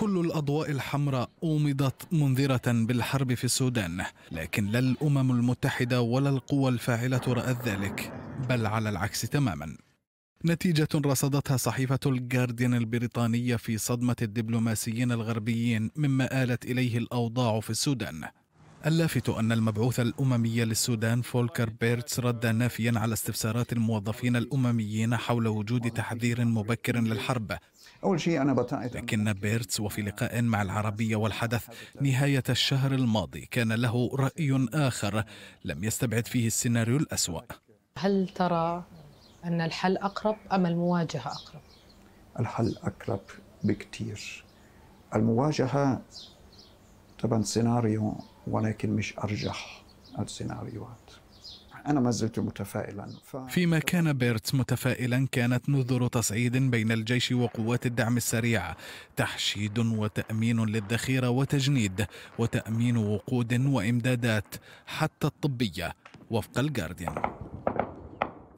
كل الأضواء الحمراء أومضت منذرة بالحرب في السودان لكن لا الأمم المتحدة ولا القوى الفاعلة رأت ذلك بل على العكس تماما نتيجة رصدتها صحيفة الجارديان البريطانية في صدمة الدبلوماسيين الغربيين مما آلت إليه الأوضاع في السودان اللافت أن المبعوث الأممي للسودان فولكر بيرتس رد نافيا على استفسارات الموظفين الأمميين حول وجود تحذير مبكر للحرب أول شيء أنا بتعت لكن بيرتس وفي لقاء مع العربية والحدث نهاية الشهر الماضي كان له رأي آخر لم يستبعد فيه السيناريو الأسوأ هل ترى أن الحل أقرب أم المواجهة أقرب؟ الحل أقرب بكثير المواجهة طبعا سيناريو ولكن مش أرجح السيناريوهات أنا ما زلت متفائلا ف... فيما كان بيرت متفائلا كانت نذر تصعيد بين الجيش وقوات الدعم السريع تحشيد وتأمين للذخيرة وتجنيد وتأمين وقود وإمدادات حتى الطبية وفق الجارديان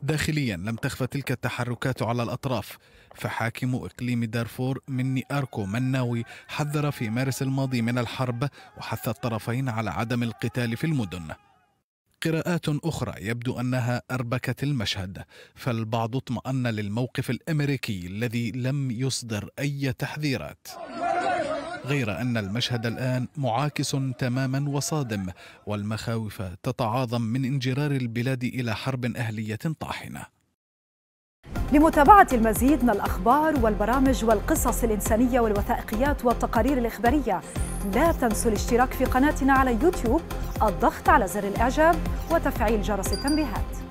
داخليا لم تخف تلك التحركات على الأطراف فحاكم إقليم دارفور مني أركو مناوي حذر في مارس الماضي من الحرب وحث الطرفين على عدم القتال في المدن قراءات أخرى يبدو أنها أربكت المشهد فالبعض اطمأن للموقف الأمريكي الذي لم يصدر أي تحذيرات غير أن المشهد الآن معاكس تماما وصادم والمخاوف تتعاظم من انجرار البلاد إلى حرب أهلية طاحنة لمتابعة المزيد من الأخبار والبرامج والقصص الإنسانية والوثائقيات والتقارير الإخبارية لا تنسوا الاشتراك في قناتنا على يوتيوب الضغط على زر الإعجاب وتفعيل جرس التنبيهات